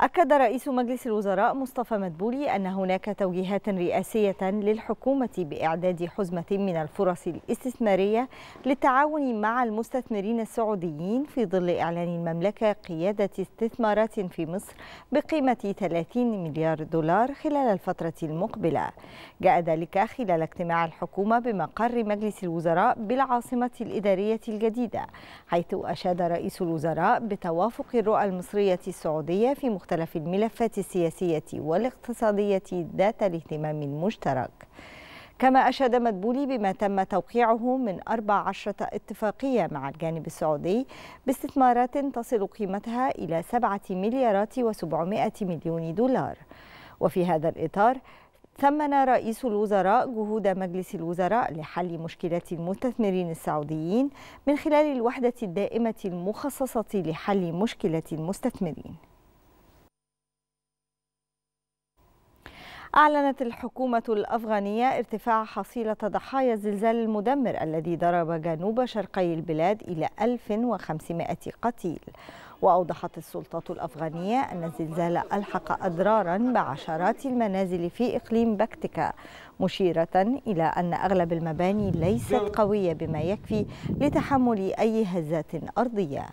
أكد رئيس مجلس الوزراء مصطفى مدبولي أن هناك توجيهات رئاسية للحكومة بإعداد حزمة من الفرص الاستثمارية للتعاون مع المستثمرين السعوديين في ظل إعلان المملكة قيادة استثمارات في مصر بقيمة 30 مليار دولار خلال الفترة المقبلة جاء ذلك خلال اجتماع الحكومة بمقر مجلس الوزراء بالعاصمة الإدارية الجديدة حيث أشاد رئيس الوزراء بتوافق الرؤى المصرية السعودية في مختلف مختلف الملفات السياسية والاقتصادية ذات الاهتمام المشترك كما أشاد مدبولي بما تم توقيعه من 14 اتفاقية مع الجانب السعودي باستثمارات تصل قيمتها إلى 7 مليارات و700 مليون دولار وفي هذا الإطار ثمن رئيس الوزراء جهود مجلس الوزراء لحل مشكلة المستثمرين السعوديين من خلال الوحدة الدائمة المخصصة لحل مشكلة المستثمرين أعلنت الحكومة الأفغانية ارتفاع حصيلة ضحايا الزلزال المدمر الذي ضرب جنوب شرقي البلاد إلى 1500 قتيل وأوضحت السلطة الأفغانية أن الزلزال ألحق أضرارا بعشرات المنازل في إقليم بكتكا مشيرة إلى أن أغلب المباني ليست قوية بما يكفي لتحمل أي هزات أرضية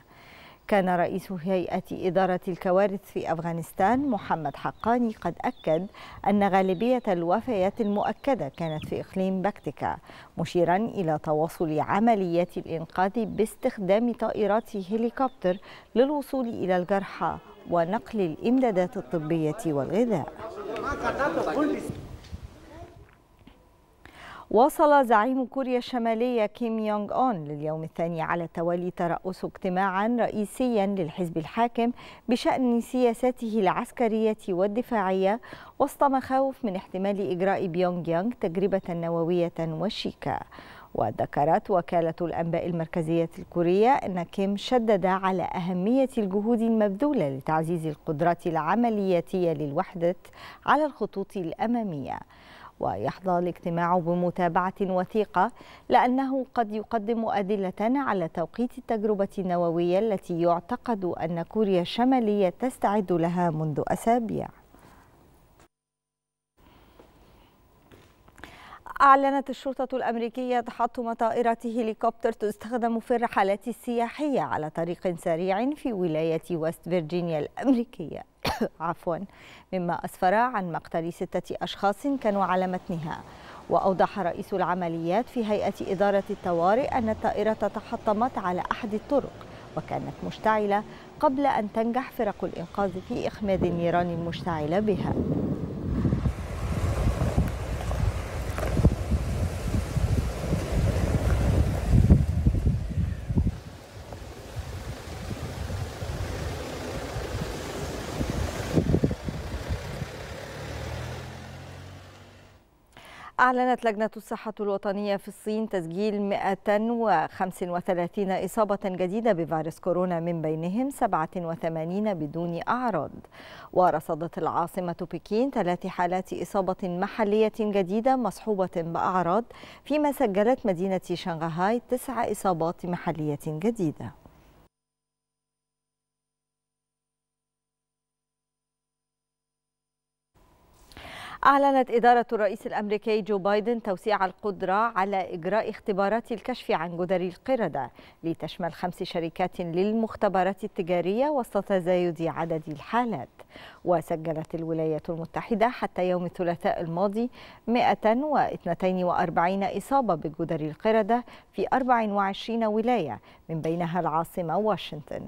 كان رئيس هيئة إدارة الكوارث في أفغانستان محمد حقاني قد أكد أن غالبية الوفيات المؤكدة كانت في إقليم بكتيكا مشيرا إلى تواصل عمليات الإنقاذ باستخدام طائرات هليكوبتر للوصول إلى الجرحى ونقل الإمدادات الطبية والغذاء وصل زعيم كوريا الشمالية كيم يونغ أون لليوم الثاني على التوالي ترأسه اجتماعا رئيسيا للحزب الحاكم بشأن سياساته العسكرية والدفاعية وسط مخاوف من احتمال إجراء بيونغ يانغ تجربة نووية وشيكة وذكرت وكالة الأنباء المركزية الكورية أن كيم شدد على أهمية الجهود المبذولة لتعزيز القدرات العملياتية للوحدة على الخطوط الأمامية ويحظى الاجتماع بمتابعة وثيقة لأنه قد يقدم أدلة على توقيت التجربة النووية التي يعتقد أن كوريا الشمالية تستعد لها منذ أسابيع أعلنت الشرطة الأمريكية تحطم طائرة هليكوبتر تستخدم في الرحلات السياحية على طريق سريع في ولاية ويست فيرجينيا الأمريكية عفوا مما أسفر عن مقتل ستة أشخاص كانوا على متنها وأوضح رئيس العمليات في هيئة إدارة الطوارئ أن الطائرة تحطمت على أحد الطرق وكانت مشتعلة قبل أن تنجح فرق الإنقاذ في إخماد النيران المشتعلة بها أعلنت لجنة الصحة الوطنية في الصين تسجيل 135 إصابة جديدة بفيروس كورونا من بينهم 87 بدون أعراض ورصدت العاصمة بكين ثلاث حالات إصابة محلية جديدة مصحوبة بأعراض فيما سجلت مدينة شنغهاي تسع إصابات محلية جديدة أعلنت إدارة الرئيس الأمريكي جو بايدن توسيع القدرة على إجراء اختبارات الكشف عن جدر القردة لتشمل خمس شركات للمختبرات التجارية وسط تزايد عدد الحالات وسجلت الولايات المتحدة حتى يوم الثلاثاء الماضي 142 إصابة بجدر القردة في 24 ولاية من بينها العاصمة واشنطن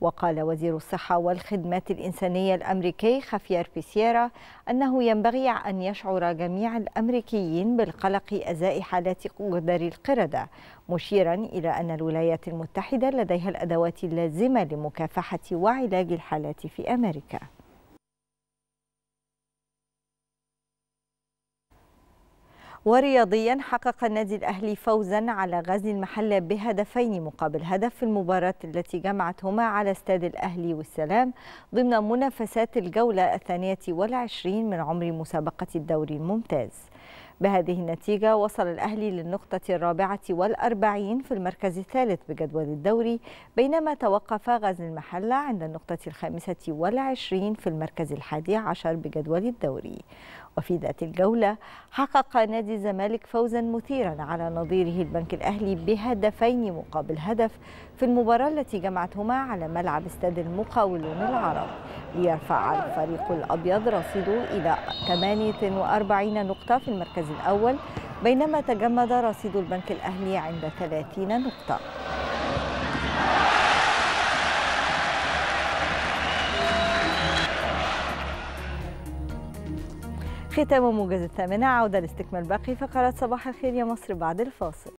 وقال وزير الصحة والخدمات الإنسانية الأمريكي خافير بيسيرا أنه ينبغي أن يشعر جميع الأمريكيين بالقلق أزاء حالات جدر القردة مشيرا إلى أن الولايات المتحدة لديها الأدوات اللازمة لمكافحة وعلاج الحالات في أمريكا ورياضيا حقق النادي الأهلي فوزا على غزل المحلة بهدفين مقابل هدف في المباراة التي جمعتهما على استاد الأهلي والسلام ضمن منافسات الجولة الثانية والعشرين من عمر مسابقة الدوري الممتاز بهذه النتيجة وصل الأهلي للنقطة الرابعة والأربعين في المركز الثالث بجدول الدوري بينما توقف غزل المحلة عند النقطة الخامسة والعشرين في المركز الحادي عشر بجدول الدوري وفي ذات الجولة حقق نادي الزمالك فوزا مثيرا على نظيره البنك الأهلي بهدفين مقابل هدف في المباراة التي جمعتهما على ملعب استاد المقاولون العرب ليرفع الفريق الأبيض رصيده إلى 48 نقطة في المركز الأول بينما تجمد رصيد البنك الأهلي عند 30 نقطة ختام موجز الثامنة عودة لاستكمال باقي فقرات صباح الخير يا مصر بعد الفاصل